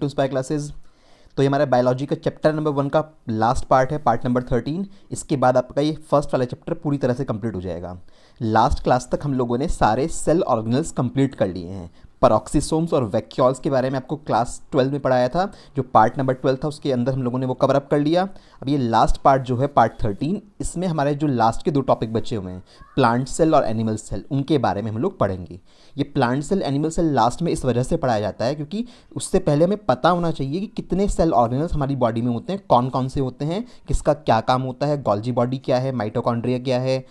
to spy classes तो ये हमारा बायोलॉजी का चैप्टर नंबर वन का लास्ट पार्ट है पार्ट नंबर थर्टीन इसके बाद आपका ये फर्स्ट वाला चैप्टर पूरी तरह से कंप्लीट हो जाएगा लास्ट क्लास तक हम लोगों ने सारे सेल ऑर्गेनल्स कंप्लीट कर लिए हैं परॉक्सीसोम्स और वैक्यूल्स के बारे में आपको क्लास ट्वेल्व में पढ़ाया था जो पार्ट नंबर ट्वेल्व था उसके अंदर हम लोगों ने वो कवर अप कर लिया अब ये लास्ट पार्ट जो है पार्ट थर्टीन इसमें हमारे जो लास्ट के दो टॉपिक बचे हुए हैं प्लांट सेल और एनिमल सेल उनके बारे में हम लोग पढ़ेंगे ये plant cell animal cell last में इस वजह से पढ़ाया जाता है क्योंकि उससे पहले हमें पता होना चाहिए कि कितने सेल ऑर्गेनल्स हमारी बॉडी में होते हैं कौन कौन से होते हैं किसका क्या काम होता है गॉल्जी बॉडी क्या है माइटोकॉन्ड्रिया क्या है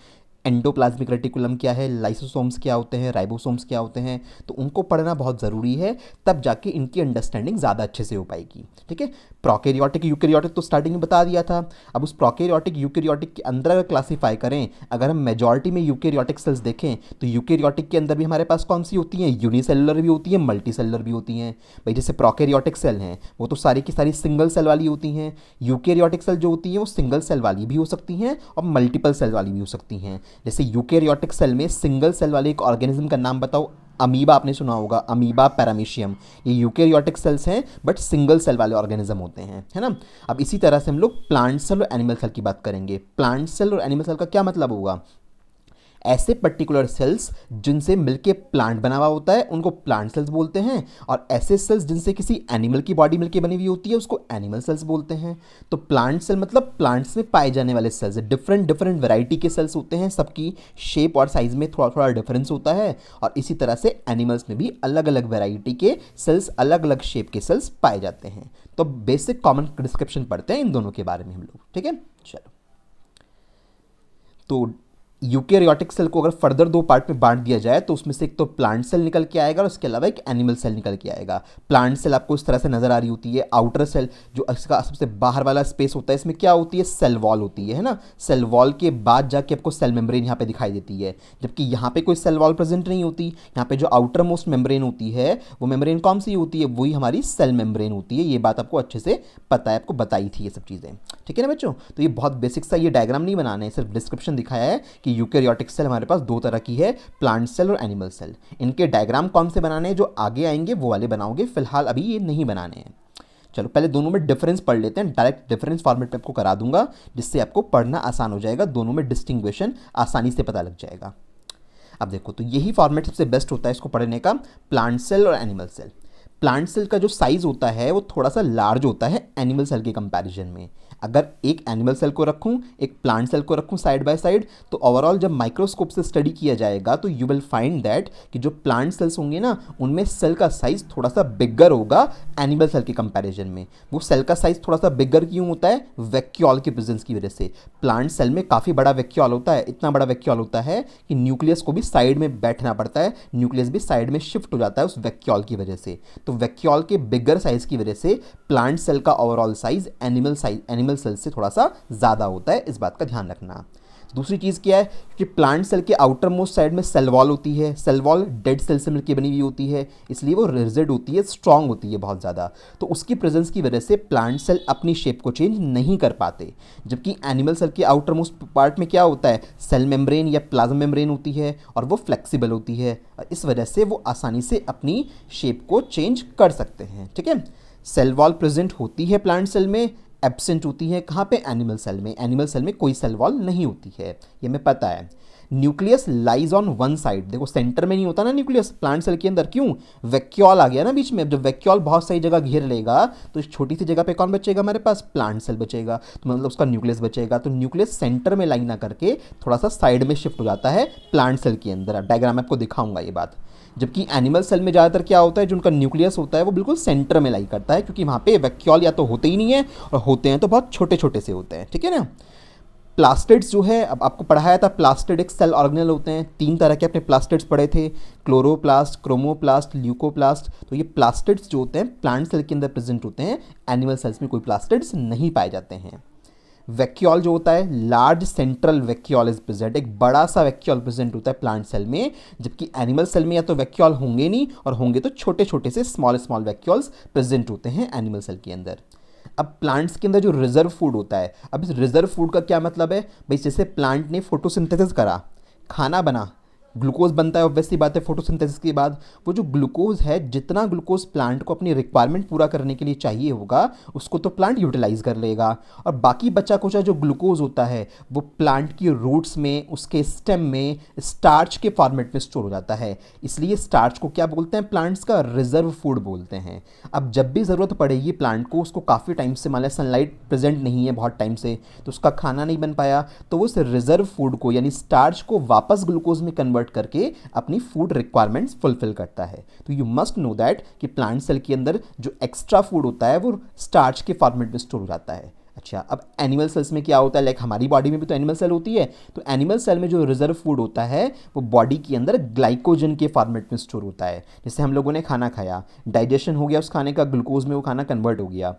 एंडोप्लाज्मिक रेटिकुलम क्या है लाइसोसोम्स क्या होते हैं राइबोसोम्स क्या होते हैं तो उनको पढ़ना बहुत ज़रूरी है तब जाके इनकी अंडरस्टैंडिंग ज़्यादा अच्छे से हो पाएगी ठीक है प्रोकेरियोटिक यूकेरियोटिक तो स्टार्टिंग में बता दिया था अब उस प्रोकेरियोटिक यूकेरियोटिक के अंदर अगर क्लासीफाई करें अगर हम मेजॉरिटी में यूकेरियोटिक सेल्स देखें तो यूकेरियोटिक के अंदर भी हमारे पास कौन सी होती हैं यूनिसेलुलर भी होती हैं मल्टी सेलुलर भी होती हैं भाई जैसे प्रोकेरियोटिक सेल हैं वो तो सारी की सारी सिंगल सेल वाली होती हैं यूकेरियोटिक सेल जो होती हैं वो सिंगल सेल वाली भी हो सकती हैं और मल्टीपल सेल वाली भी हो सकती हैं जैसे यूकेरियोटिक सेल में सिंगल सेल वाले एक ऑर्गेनिज्म का नाम बताओ अमीबा आपने सुना होगा अमीबा पैरामीशियम ये यूकेरियोटिक सेल्स हैं बट सिंगल सेल वाले ऑर्गेनिज्म होते हैं है ना अब इसी तरह से हम लोग प्लांट सेल और एनिमल सेल की बात करेंगे प्लांट सेल और एनिमल सेल का क्या मतलब होगा ऐसे पर्टिकुलर सेल्स जिनसे मिलके प्लांट बना हुआ होता है उनको प्लांट सेल्स बोलते हैं और ऐसे सेल्स जिनसे किसी एनिमल की बॉडी मिलके बनी हुई होती है उसको एनिमल सेल्स बोलते हैं तो प्लांट सेल मतलब प्लांट्स में पाए जाने वाले सेल्स डिफरेंट डिफरेंट वेराइटी के सेल्स होते हैं सबकी शेप और साइज में थोड़ा थोड़ा डिफरेंस होता है और इसी तरह से एनिमल्स में भी अलग अलग वेराइटी के सेल्स अलग अलग शेप के सेल्स पाए जाते हैं तो बेसिक कॉमन डिस्क्रिप्शन पढ़ते हैं इन दोनों के बारे में हम लोग ठीक है चलो तो यूकेरियोटिक सेल को अगर फर्दर दो पार्ट में बांट दिया जाए तो उसमें से एक तो प्लांट सेल निकल के आएगा और उसके अलावा एक एनिमल सेल निकल के आएगा प्लांट सेल आपको इस तरह से नज़र आ रही होती है आउटर सेल जो इसका सबसे बाहर वाला स्पेस होता है इसमें क्या होती है सेल वॉल होती है है ना सेल वॉल के बाद जाके आपको सेल मेम्ब्रेन यहाँ पर दिखाई देती है जबकि यहाँ पर कोई सेल वॉल प्रेजेंट नहीं होती यहाँ पर जो आउटर मोस्ट मेम्ब्रेन होती है वो मेम्ब्रेन कौन सी होती है वही हमारी सेल मेम्ब्रेन होती है ये बात आपको अच्छे से पता है आपको बताई थी ये सब चीज़ें ठीक है ना बच्चों तो ये बहुत बेसिक सा ये डायग्राम नहीं बनाना है सिर्फ डिस्क्रिप्शन दिखाया है कि कि यूकेरियोटिक सेल हमारे पास दो तरह की है प्लांट सेल और एनिमल सेल इनके डायग्राम कौन से बनाने हैं जो आगे आएंगे वो वाले बनाओगे फिलहाल अभी ये नहीं बनाने हैं चलो पहले दोनों में डिफरेंस पढ़ लेते हैं डायरेक्ट डिफरेंस फॉर्मेट में आपको करा दूंगा जिससे आपको पढ़ना आसान हो जाएगा दोनों में डिस्टिंग्विशन आसानी से पता लग जाएगा अब देखो तो यही फॉर्मेट सबसे बेस्ट होता है इसको पढ़ने का प्लांट सेल और एनिमल सेल प्लांट सेल का जो साइज़ होता है वो थोड़ा सा लार्ज होता है एनिमल सेल के कंपैरिजन में अगर एक एनिमल सेल को रखूँ एक प्लांट सेल को रखूँ साइड बाय साइड तो ओवरऑल जब माइक्रोस्कोप से स्टडी किया जाएगा तो यू विल फाइंड दैट कि जो प्लांट सेल्स होंगे ना उनमें सेल का साइज़ थोड़ा सा बिग्गर होगा एनिमल सेल के कंपैरिजन में वो सेल का साइज़ थोड़ा सा बिग्गर क्यों होता है वैक्यूल के प्रेजेंस की वजह से प्लांट सेल में काफ़ी बड़ा वैक्यूल होता है इतना बड़ा वैक्यूल होता है कि न्यूक्लियस को भी साइड में बैठना पड़ता है न्यूक्लियस भी साइड में शिफ्ट हो जाता है उस वैक्यूल की वजह से तो वैक्यूल के बिगर साइज की वजह से प्लांट सेल का overall size animal size animal cell से थोड़ा सा ज़्यादा होता है इस बात का ध्यान रखना दूसरी चीज़ क्या है कि प्लांट सेल के आउटर मोस्ट साइड में सेल वॉल होती है सेल वॉल डेड सेल से मिलकर बनी हुई होती है इसलिए वो रिजिड होती है स्ट्रांग होती है बहुत ज़्यादा तो उसकी प्रेजेंस की वजह से प्लांट सेल अपनी शेप को चेंज नहीं कर पाते जबकि एनिमल सेल के आउटर मोस्ट पार्ट में क्या होता है सेल मेम्ब्रेन या प्लाज्मा मेम्ब्रेन होती है और वो फ्लेक्सीबल होती है इस वजह से वो आसानी से अपनी शेप को चेंज कर सकते हैं ठीक है सेल वॉल प्रेजेंट होती है प्लांट सेल में एबसेंट होती है कहाँ पे एनिमल सेल में एनिमल सेल में कोई सेल वॉल नहीं होती है ये हमें पता है nucleus lies on one side देखो सेंटर में नहीं होता ना न्यूक्लियस प्लांट सेल के अंदर क्यों वैक्यूल आ गया ना बीच में जब वैक्यूल बहुत सारी जगह घेर लेगा तो इस छोटी सी जगह पे कौन बचेगा हमारे पास प्लांट सेल बचेगा तो मतलब उसका न्यूक्लियस बचेगा तो न्यूक्लियस सेंटर में लाइन ना करके थोड़ा सा साइड में शिफ्ट हो जाता है प्लांट सेल के अंदर डायग्राम आपको दिखाऊंगा ये बात जबकि एनिमल सेल में ज़्यादातर क्या होता है जो उनका न्यूक्लियस होता है वो बिल्कुल सेंटर में लाई करता है क्योंकि वहाँ पे वैक्यूल या तो होते ही नहीं है और होते हैं तो बहुत छोटे छोटे से होते हैं ठीक है ना प्लास्टिड्स जो है अब आपको पढ़ाया था प्लास्टिड एक सेल ऑर्गेनल होते हैं तीन तरह के अपने प्लास्टिड्स पढ़े थे क्लोरोप्लास्ट क्रोमोप्लास्ट ल्यूकोप्लास्ट तो ये प्लास्टिड्स जो होते हैं प्लांट सेल के अंदर प्रेजेंट होते हैं एनिमल सेल्स में कोई प्लास्टिड्स नहीं पाए जाते हैं वैक्यूल जो होता है large central vacuole is present एक बड़ा सा वैक्यूल प्रेजेंट होता है प्लांट सेल में जबकि एनिमल सेल में या तो वैक्यूल होंगे नहीं और होंगे तो छोटे छोटे से स्मॉल स्मॉल वैक्यूल्स प्रेजेंट होते हैं एनिमल सेल के अंदर अब प्लांट्स के अंदर जो रिजर्व फूड होता है अब इस रिजर्व फूड का क्या मतलब है भाई जैसे प्लांट ने फोटोसिंथेसिस करा खाना बना ग्लूकोज बनता है ऑब्वियसली बात है फोटोसिंथेसिस के बाद वो जो ग्लूकोज है जितना ग्लूकोज प्लांट को अपनी रिक्वायरमेंट पूरा करने के लिए चाहिए होगा उसको तो प्लांट यूटिलाइज कर लेगा और बाकी बचा कुचा जो ग्लूकोज होता है वो प्लांट की रूट्स में उसके स्टेम में स्टार्च के फॉर्मेट में स्टोर हो जाता है इसलिए स्टार्च को क्या बोलते हैं प्लांट्स का रिजर्व फूड बोलते हैं अब जब भी ज़रूरत पड़ेगी प्लांट को उसको काफ़ी टाइम से मान लिया सनलाइट प्रेजेंट नहीं है बहुत टाइम से तो उसका खाना नहीं बन पाया तो उस रिजर्व फूड को यानी स्टार्च को वापस ग्लूकोज में कन्वर्ट कन्वर्ट करके अपनी फूड रिक्वायरमेंट्स फुलफिल करता है तो यू मस्ट नो दैट कि प्लांट सेल के अंदर जो एक्स्ट्रा फूड होता है वो स्टार्च के फॉर्मेट में स्टोर हो जाता है अच्छा अब एनिमल सेल्स में क्या होता है लाइक हमारी बॉडी में भी तो एनिमल सेल होती है तो एनिमल सेल में जो रिजर्व फूड होता है वो बॉडी के अंदर ग्लाइकोजन के फॉर्मेट में स्टोर होता है जैसे हम लोगों ने खाना खाया डाइजेशन हो गया उस खाने का ग्लूकोज में वो खाना कन्वर्ट हो गया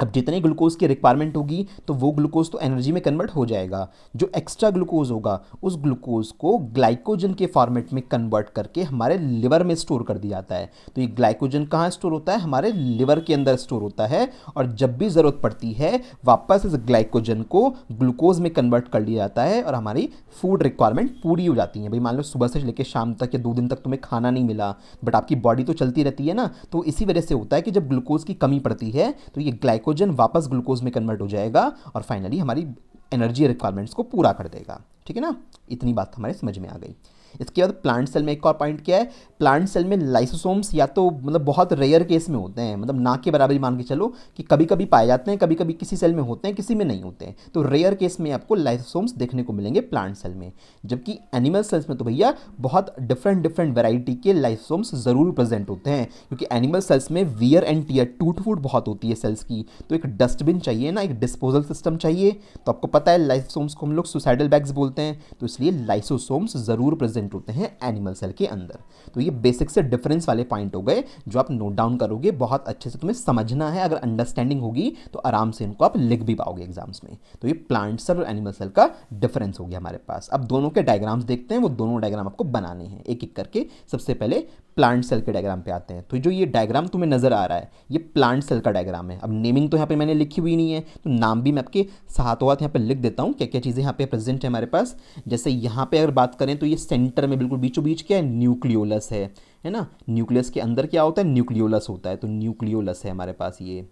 अब जितने ग्लूकोज की रिक्वायरमेंट होगी तो वो ग्लूकोज तो एनर्जी में कन्वर्ट हो जाएगा जो एक्स्ट्रा ग्लूकोज होगा उस ग्लूकोज को ग्लाइकोजन के फॉर्मेट में कन्वर्ट करके हमारे लिवर में स्टोर कर दिया जाता है तो ये ग्लाइकोजन कहाँ स्टोर होता है हमारे लिवर के अंदर स्टोर होता है और जब भी ज़रूरत पड़ती है वापस इस ग्लाइकोजन को ग्लूकोज में कन्वर्ट कर लिया जाता है और हमारी फूड रिक्वायरमेंट पूरी हो जाती है भाई मान लो सुबह से लेकर शाम तक या दो दिन तक तुम्हें खाना नहीं मिला बट आपकी बॉडी तो चलती रहती है ना तो इसी वजह से होता है कि जब ग्लूकोज की कमी पड़ती है तो ये ग्लाइको ग्लाइकोजन वापस ग्लूकोज में कन्वर्ट हो जाएगा और फाइनली हमारी एनर्जी रिक्वायरमेंट्स को पूरा कर देगा ठीक है ना इतनी बात हमारे समझ में आ गई इसके बाद प्लांट सेल में एक और पॉइंट क्या है प्लांट सेल में लाइसोसोम्स या तो मतलब बहुत रेयर केस में होते हैं मतलब ना के बराबर मान के चलो कि कभी कभी पाए जाते हैं कभी कभी किसी सेल में होते हैं किसी में नहीं होते हैं तो रेयर केस में आपको लाइसोसोम्स देखने को मिलेंगे प्लांट सेल में जबकि एनिमल सेल्स में तो भैया बहुत डिफरेंट डिफरेंट वेराइटी के लाइसोसोम्स ज़रूर प्रेजेंट होते हैं क्योंकि एनिमल सेल्स में वियर एंड टीयर टूट फूट बहुत होती है सेल्स की तो एक डस्टबिन चाहिए ना एक डिस्पोजल सिस्टम चाहिए तो आपको पता है लाइसोसोम्स को हम लोग सुसाइडल बैग्स बोलते हैं तो इसलिए लाइसोसोम्स ज़रूर प्रेजेंट प्रेजेंट होते हैं एनिमल सेल के अंदर तो ये बेसिक से डिफरेंस वाले पॉइंट हो गए जो आप नोट डाउन करोगे बहुत अच्छे से तुम्हें समझना है अगर अंडरस्टैंडिंग होगी तो आराम से इनको आप लिख भी पाओगे एग्जाम्स में तो ये प्लांट सेल और एनिमल सेल का डिफरेंस हो गया हमारे पास अब दोनों के डायग्राम्स देखते हैं वो दोनों डायग्राम आपको बनाने हैं एक एक करके सबसे पहले प्लांट सेल के डायग्राम पे आते हैं तो जो ये डायग्राम तुम्हें नज़र आ रहा है ये प्लांट सेल का डायग्राम है अब नेमिंग तो यहाँ पे मैंने लिखी हुई नहीं है तो नाम भी मैं आपके साथ वात यहाँ पे लिख देता हूँ क्या क्या चीज़ें यहाँ पे प्रेजेंट है हमारे पास जैसे यहाँ पे अगर बात करें तो ये सेंटर में बिल्कुल बीचों बीच क्या है न्यूक्लियोलस है है ना न्यूक्लियस के अंदर क्या होता है न्यूक्लियोलस होता है तो न्यूक्लियोलस है हमारे पास ये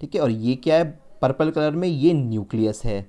ठीक है और ये क्या है पर्पल कलर में ये न्यूक्लियस है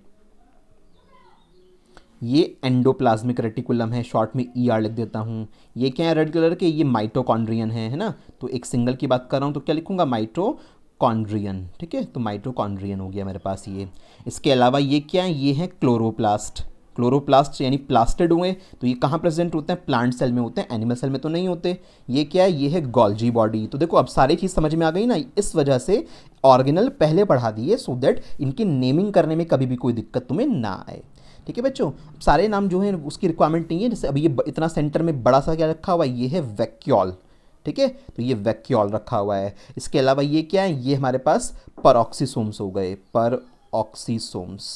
ये एंडोप्लाज्मिक रेटिकुलम है शॉर्ट में ई e ER आर लिख देता हूँ ये क्या है रेड कलर के ये माइटोकॉन्ड्रियन है है ना तो एक सिंगल की बात कर रहा हूँ तो क्या लिखूँगा माइट्रोकॉन्ड्रियन ठीक है तो माइट्रोकॉन्ड्रियन हो गया मेरे पास ये इसके अलावा ये क्या है ये है क्लोरोप्लास्ट क्लोरोप्लास्ट यानी प्लास्टेड हुए तो ये कहाँ प्रेजेंट होते हैं प्लांट सेल में होते हैं एनिमल सेल में तो नहीं होते ये क्या है ये है गॉल्जी बॉडी तो देखो अब सारी चीज़ समझ में आ गई ना इस वजह से ऑर्गेनल पहले पढ़ा दिए सो दैट इनकी नेमिंग करने में कभी भी कोई दिक्कत तुम्हें ना आए ठीक है बच्चों सारे नाम जो है उसकी रिक्वायरमेंट नहीं है जैसे अभी ये इतना सेंटर में बड़ा सा क्या रखा हुआ है ये है वैक्यूल ठीक है तो ये वैक्यूल रखा हुआ है इसके अलावा ये क्या है ये हमारे पास परऑक्सीसोम्स हो गए पर ऑक्सीसोम्स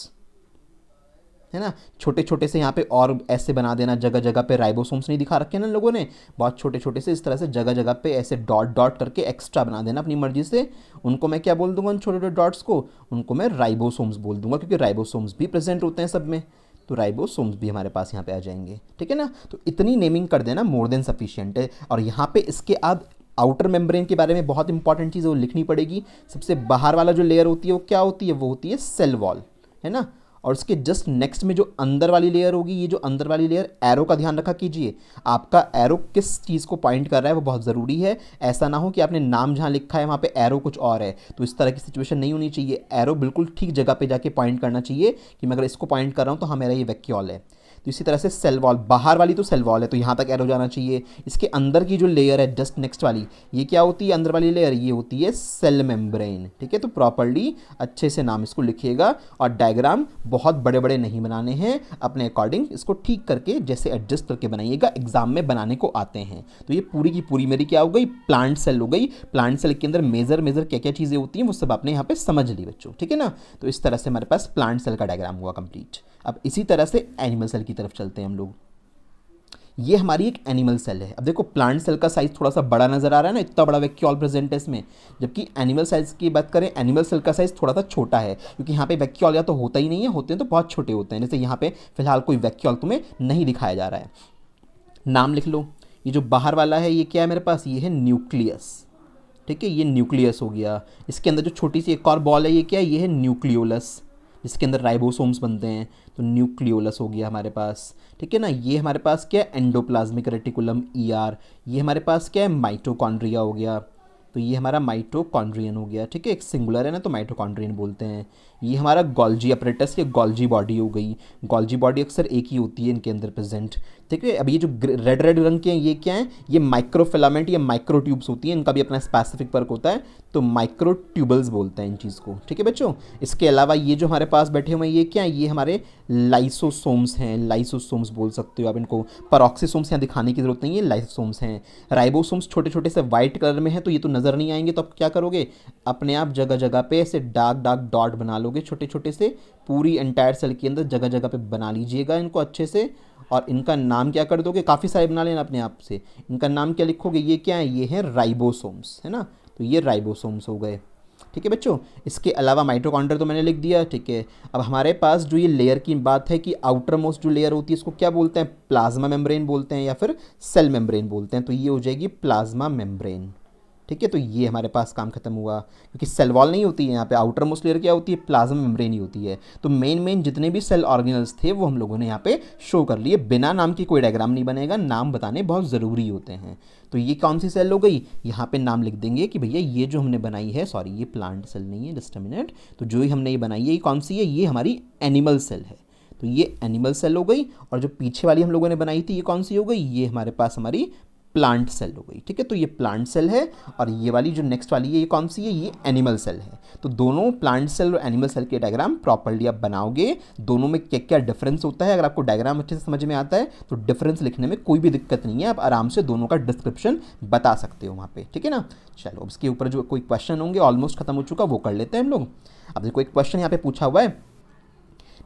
है ना छोटे छोटे से यहाँ पे और ऐसे बना देना जगह जगह पे राइबोसोम्स नहीं दिखा रखे ना लोगों ने बहुत छोटे छोटे से इस तरह से जगह जगह पे ऐसे डॉट डॉट करके एक्स्ट्रा बना देना अपनी मर्जी से उनको मैं क्या बोल दूंगा उन छोटे छोटे डॉट्स को उनको मैं राइबोसोम्स बोल दूंगा क्योंकि राइबोसोम्स भी प्रेजेंट होते हैं सब में तो राइबोसोम्स भी हमारे पास यहाँ पे आ जाएंगे ठीक है ना तो इतनी नेमिंग कर देना मोर देन सफिशियंट है और यहाँ पे इसके बाद आउटर मेम्ब्रेन के बारे में बहुत इंपॉर्टेंट चीज़ है वो लिखनी पड़ेगी सबसे बाहर वाला जो लेयर होती है वो क्या होती है वो होती है सेल वॉल है ना और उसके जस्ट नेक्स्ट में जो अंदर वाली लेयर होगी ये जो अंदर वाली लेयर एरो का ध्यान रखा कीजिए आपका एरो किस चीज़ को पॉइंट कर रहा है वो बहुत ज़रूरी है ऐसा ना हो कि आपने नाम जहाँ लिखा है वहाँ पर एरो कुछ और है तो इस तरह की सिचुएशन नहीं होनी चाहिए एरो बिल्कुल ठीक जगह पर जाके पॉइंट करना चाहिए कि मैं अगर इसको पॉइंट कर रहा हूँ तो हाँ मेरा ये वैक्यूल है तो इसी तरह से सेल वॉल बाहर वाली तो सेल वॉल है तो यहाँ तक एरो जाना चाहिए इसके अंदर की जो लेयर है जस्ट नेक्स्ट वाली ये क्या होती है अंदर वाली लेयर ये होती है सेल मेम्ब्रेन ठीक है तो प्रॉपरली अच्छे से नाम इसको लिखिएगा और डायग्राम बहुत बड़े बड़े नहीं बनाने हैं अपने अकॉर्डिंग इसको ठीक करके जैसे एडजस्ट करके बनाइएगा एग्जाम में बनाने को आते हैं तो ये पूरी की पूरी मेरी क्या हो गई प्लांट सेल हो गई प्लांट सेल के अंदर मेजर मेजर क्या क्या चीज़ें होती हैं वो सब आपने यहाँ पर समझ ली बच्चों ठीक है ना तो इस तरह से हमारे पास प्लांट सेल का डायग्राम हुआ कंप्लीट अब इसी तरह से एनिमल सेल की तरफ चलते हैं हम लोग ये हमारी एक एनिमल सेल है अब देखो प्लांट सेल का साइज़ थोड़ा सा बड़ा नज़र आ रहा है ना इतना बड़ा वैक्यूल प्रेजेंट है इसमें जबकि एनिमल साइज़ की बात करें एनिमल सेल का साइज़ थोड़ा सा छोटा है क्योंकि यहाँ पे वैक्यूल या तो होता ही नहीं है होते हैं तो बहुत छोटे होते हैं जैसे यहाँ पे फिलहाल कोई वैक्यूल तुम्हें नहीं दिखाया जा रहा है नाम लिख लो ये जो बाहर वाला है ये क्या है मेरे पास ये है न्यूक्लियस ठीक है ये न्यूक्लियस हो गया इसके अंदर जो छोटी सी एक और बॉल है ये क्या है ये है न्यूक्लियोलस जिसके अंदर राइबोसोम्स बनते हैं तो न्यूक्लियोलस हो गया हमारे पास ठीक है ना ये हमारे पास क्या है एंडोप्लाज्मिक रेटिकुलम ई आर ये हमारे पास क्या है माइटोकॉन्ड्रिया हो गया तो ये हमारा माइटोकॉन्ड्रियन हो गया ठीक है एक सिंगुलर है ना तो माइटोकॉन्ड्रियन बोलते हैं ये हमारा गोल्जी अपरेटस या गोल्जी बॉडी हो गई गोल्जी बॉडी अक्सर एक ही होती है इनके अंदर प्रेजेंट ठीक है अब ये जो रेड रेड रंग के हैं ये क्या हैं ये माइक्रोफिलामेंट या माइक्रोट्यूब्स होती हैं इनका भी अपना स्पेसिफिक वर्क होता है तो माइक्रोट्यूबल्स बोलते हैं इन चीज़ को ठीक है बच्चों इसके अलावा ये जो हमारे पास बैठे हुए हैं ये क्या है ये हमारे लाइसोसोम्स हैं लाइसोसोम्स बोल सकते हो आप इनको परॉक्सीसोम्स यहाँ दिखाने की जरूरत नहीं है लाइसोसोम्स हैं राइबोसोम्स छोटे छोटे से वाइट कलर में हैं तो ये तो नज़र नहीं आएंगे तो आप क्या करोगे अपने आप जगह जगह पर ऐसे डार्क डार्क डॉट बना लोगे छोटे छोटे से पूरी एंटायर सेल के अंदर जगह जगह पर बना लीजिएगा इनको अच्छे से और इनका नाम क्या कर दोगे काफ़ी सारे बना लेना अपने आप से इनका नाम क्या लिखोगे ये क्या है ये है राइबोसोम्स है ना तो ये राइबोसोम्स हो गए ठीक है बच्चों इसके अलावा माइटोकॉन्ड्रिया तो मैंने लिख दिया ठीक है अब हमारे पास जो ये लेयर की बात है कि आउटर मोस्ट जो लेयर होती है इसको क्या बोलते हैं प्लाज्मा मेम्ब्रेन बोलते हैं या फिर सेल मेम्ब्रेन बोलते हैं तो ये हो जाएगी प्लाज्मा मेम्ब्रेन ठीक है तो ये हमारे पास काम खत्म हुआ क्योंकि सेल वॉल नहीं होती है यहाँ पे आउटर मोस्ट लेयर क्या होती है प्लाज्मा मेम्ब्रेन ही होती है तो मेन मेन जितने भी सेल ऑर्गेनल्स थे वो हम लोगों ने यहाँ पे शो कर लिए बिना नाम की कोई डायग्राम नहीं बनेगा नाम बताने बहुत ज़रूरी होते हैं तो ये कौन सी सेल हो गई यहाँ पे नाम लिख देंगे कि भैया ये जो हमने बनाई है सॉरी ये प्लांट सेल नहीं है जस्ट तो जो ही हमने ये बनाई है ये कौन सी है ये हमारी एनिमल सेल है तो ये एनिमल सेल हो गई और जो पीछे वाली हम लोगों ने बनाई थी ये कौन सी हो गई ये हमारे पास हमारी प्लांट सेल हो गई ठीक है तो ये प्लांट सेल है और ये वाली जो नेक्स्ट वाली है ये कौन सी है ये एनिमल सेल है तो दोनों प्लांट सेल और एनिमल सेल के डायग्राम प्रॉपरली आप बनाओगे दोनों में क्या क्या डिफरेंस होता है अगर आपको डायग्राम अच्छे से समझ में आता है तो डिफरेंस लिखने में कोई भी दिक्कत नहीं है आप आराम से दोनों का डिस्क्रिप्शन बता सकते हो वहाँ पर ठीक है ना चलो उसके ऊपर जो कोई क्वेश्चन होंगे ऑलमोस्ट खत्म हो चुका वो कर लेते हैं हम लोग अब देखो एक क्वेश्चन यहाँ पे पूछा हुआ है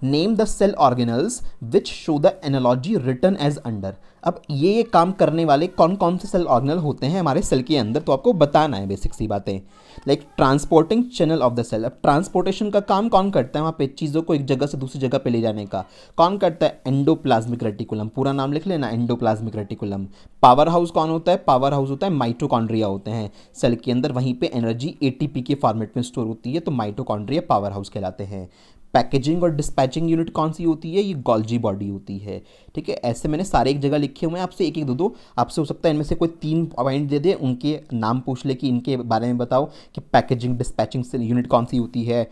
name the cell organelles which show the analogy written as under अब ये ये काम करने वाले कौन कौन से सेल ऑर्गेनल होते हैं हमारे सेल के अंदर तो आपको बताना है बेसिक सी बातें like transporting channel of the cell अब ट्रांसपोर्टेशन का काम कौन करता है वहाँ पे चीज़ों को एक जगह से दूसरी जगह पे ले जाने का कौन करता है एंडोप्लाज्मिक रेटिकुलम पूरा नाम लिख लेना एंडोप्लाज्मिक रेटिकुलम पावर हाउस कौन होता है पावर हाउस होता है माइटोकॉन्ड्रिया होते हैं सेल के अंदर वहीं पर एनर्जी ए के फॉर्मेट में स्टोर होती है तो माइटोकॉन्ड्रिया पावर हाउस कहलाते हैं पैकेजिंग और डिस्पैचिंग यूनिट कौन सी होती है ये गोल्जी बॉडी होती है ठीक है ऐसे मैंने सारे एक जगह लिखे हुए हैं आपसे एक एक दो दो आपसे हो सकता है इनमें से कोई तीन पॉइंट दे दे उनके नाम पूछ ले कि इनके बारे में बताओ कि पैकेजिंग डिस्पैचिंग यूनिट कौन सी होती है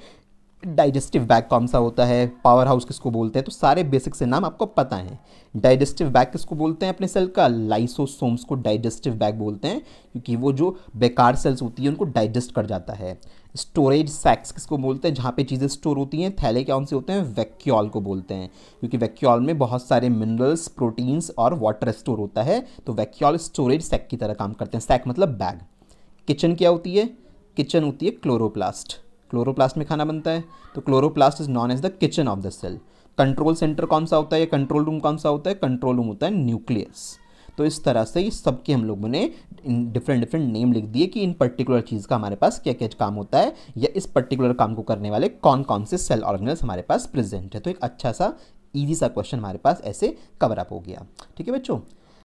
डाइजेस्टिव बैग कौन सा होता है पावर हाउस किसको बोलते हैं तो सारे बेसिक से नाम आपको पता है डाइजेस्टिव बैग किसको बोलते हैं अपने सेल का लाइसोसोम्स को डाइजेस्टिव बैग बोलते हैं क्योंकि वो जो बेकार सेल्स होती है उनको डाइजेस्ट कर जाता है स्टोरेज सैक्स किसको बोलते हैं जहाँ पे चीज़ें स्टोर होती हैं थैले क्या उनसे होते हैं वैक्यूल को बोलते हैं क्योंकि वैक्यूल में बहुत सारे मिनरल्स प्रोटीन्स और वाटर स्टोर होता है तो वैक्यूल स्टोरेज सैक की तरह काम करते हैं सैक मतलब बैग किचन क्या होती है किचन होती है क्लोरोप्लास्ट क्लोरोप्लास्ट में खाना बनता है तो chloroplast is known as the kitchen of the cell control centre कौन सा होता है या कंट्रोल रूम कौन सा होता है कंट्रोल रूम होता है न्यूक्लियस तो इस तरह से ये सब के हम लोगों ने डिफरेंट डिफरेंट नेम लिख दिए कि इन पर्टिकुलर चीज़ का हमारे पास क्या क्या काम होता है या इस पर्टिकुलर काम को करने वाले कौन कौन से सेल ऑर्गेनल्स हमारे पास प्रेजेंट है तो एक अच्छा सा ईजी सा क्वेश्चन हमारे पास ऐसे कवर अप हो गया ठीक है बच्चों